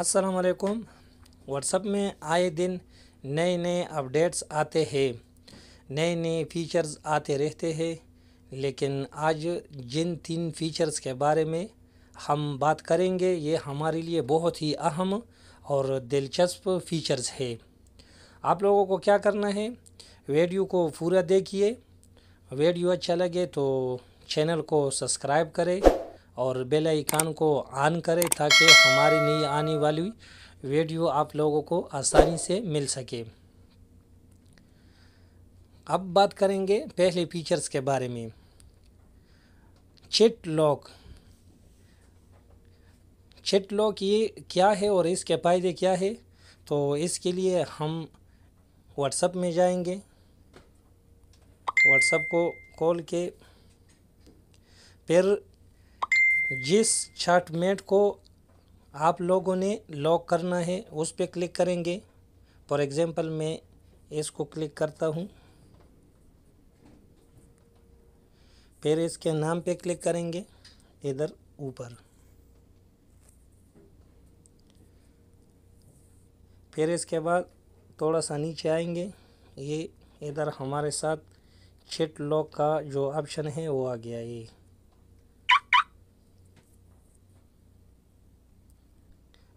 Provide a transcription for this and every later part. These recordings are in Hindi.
अस्सलाम वालेकुम व्हाट्सअप में आए दिन नए नए अपडेट्स आते हैं नए नए फीचर्स आते रहते हैं लेकिन आज जिन तीन फीचर्स के बारे में हम बात करेंगे ये हमारे लिए बहुत ही अहम और दिलचस्प फीचर्स है आप लोगों को क्या करना है वीडियो को पूरा देखिए वीडियो अच्छा लगे तो चैनल को सब्सक्राइब करें और बेल आइकन को ऑन करें ताकि हमारी नई आने वाली वीडियो आप लोगों को आसानी से मिल सके अब बात करेंगे पहले फीचर्स के बारे में चिट लॉक चिट लॉक ये क्या है और इसके फ़ायदे क्या है तो इसके लिए हम व्हाट्सअप में जाएंगे व्हाट्सएप को कॉल के फिर जिस शॉर्टमेट को आप लोगों ने लॉक करना है उस पर क्लिक करेंगे फॉर एग्ज़ाम्पल मैं इसको क्लिक करता हूँ फिर इसके नाम पे क्लिक करेंगे इधर ऊपर फिर इसके बाद थोड़ा सा नीचे आएंगे ये इधर हमारे साथ चिट लॉक का जो ऑप्शन है वो आ गया ये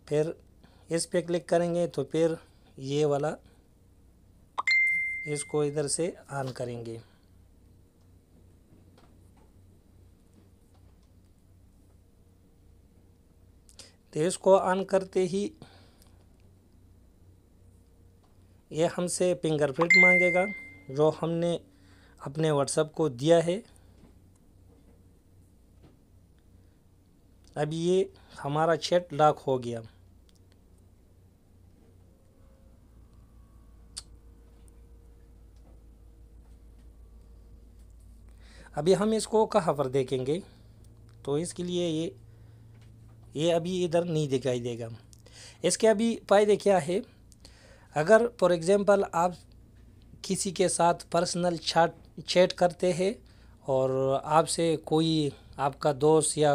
फिर इस पे क्लिक करेंगे तो फिर ये वाला इसको इधर से ऑन करेंगे तो इसको ऑन करते ही ये हमसे फिंगरप्रिंट मांगेगा जो हमने अपने व्हाट्सएप को दिया है अब ये हमारा चैट लॉक हो गया अभी हम इसको कहाँ पर देखेंगे तो इसके लिए ये ये अभी इधर नहीं दिखाई देगा इसके अभी फायदे क्या है अगर फॉर एग्ज़ाम्पल आप किसी के साथ पर्सनल चैट चैट करते हैं और आपसे कोई आपका दोस्त या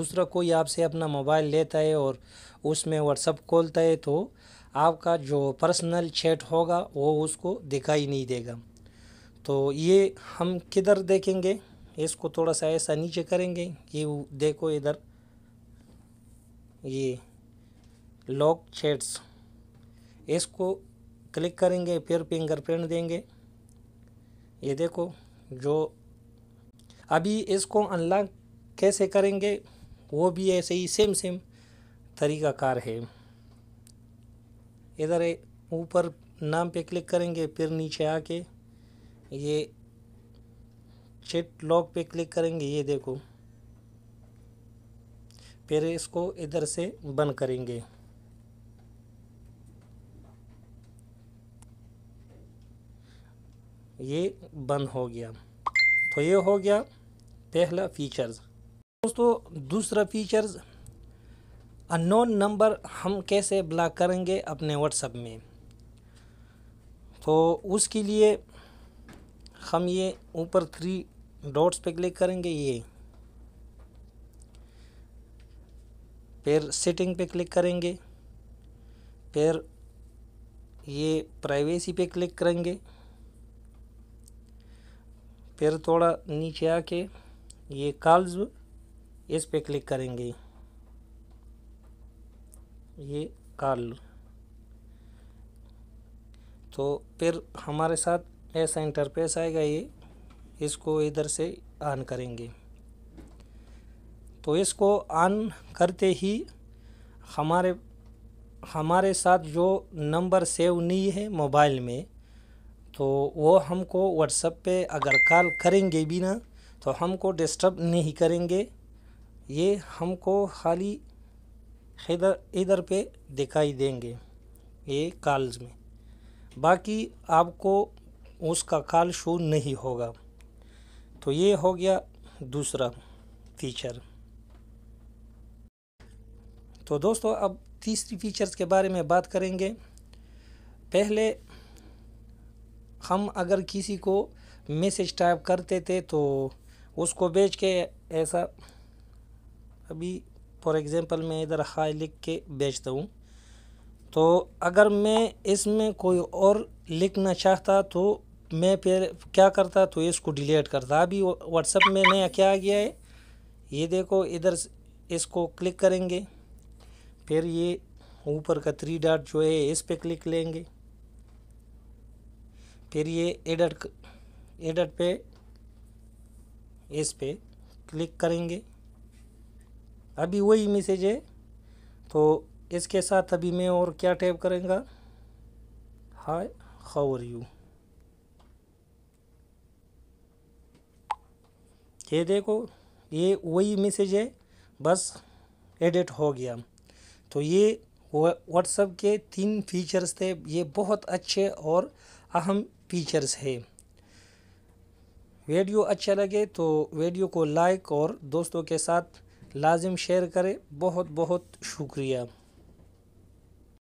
दूसरा कोई आपसे अपना मोबाइल लेता है और उसमें व्हाट्सअप खोलता है तो आपका जो पर्सनल चैट होगा वो उसको दिखाई नहीं देगा तो ये हम किधर देखेंगे इसको थोड़ा सा ऐसा नीचे करेंगे ये देखो इधर ये लॉक चेट्स इसको क्लिक करेंगे फिर फिंगरप्रिंट देंगे ये देखो जो अभी इसको अनलॉक कैसे करेंगे वो भी ऐसे ही सेम सेम तरीका कार है इधर ऊपर नाम पे क्लिक करेंगे फिर नीचे आके ये चिट लॉक पे क्लिक करेंगे ये देखो फिर इसको इधर से बंद करेंगे ये बंद हो गया तो ये हो गया पहला फीचर्स दोस्तों दूसरा फीचर्स अनोन नंबर हम कैसे ब्लॉक करेंगे अपने व्हाट्सअप में तो उसके लिए हम ये ऊपर थ्री डॉट्स पे क्लिक करेंगे ये फिर सेटिंग पे क्लिक करेंगे फिर ये प्राइवेसी पे क्लिक करेंगे फिर थोड़ा नीचे आके ये कॉल्स इस पे क्लिक करेंगे ये कॉल तो फिर हमारे साथ ऐसा इंटरफेस आएगा ये इसको इधर से ऑन करेंगे तो इसको ऑन करते ही हमारे हमारे साथ जो नंबर सेव नहीं है मोबाइल में तो वो हमको व्हाट्सएप पे अगर कॉल करेंगे भी ना तो हमको डिस्टर्ब नहीं करेंगे ये हमको खाली इधर इधर पे दिखाई देंगे ये कॉल्स में बाकी आपको उसका काल शो नहीं होगा तो ये हो गया दूसरा फीचर तो दोस्तों अब तीसरी फीचर्स के बारे में बात करेंगे पहले हम अगर किसी को मैसेज टाइप करते थे तो उसको बेच के ऐसा अभी फॉर एग्ज़ाम्पल मैं इधर हाई लिख के बेचता हूँ तो अगर मैं इसमें कोई और लिखना चाहता तो मैं फिर क्या करता तो इसको डिलीट करता अभी व्हाट्सअप में नया क्या आ गया है ये देखो इधर इसको क्लिक करेंगे फिर ये ऊपर का थ्री डॉट जो है इस पर क्लिक लेंगे फिर ये एडट एडट पे इस पर क्लिक करेंगे अभी वही मैसेज है तो इसके साथ अभी मैं और क्या टैप करेंगे हाय हाउ आर यू ये देखो ये वही मैसेज है बस एडिट हो गया तो ये व्हाट्सअप के तीन फीचर्स थे ये बहुत अच्छे और अहम फीचर्स है वीडियो अच्छा लगे तो वीडियो को लाइक और दोस्तों के साथ लाजिम शेयर करें बहुत बहुत शुक्रिया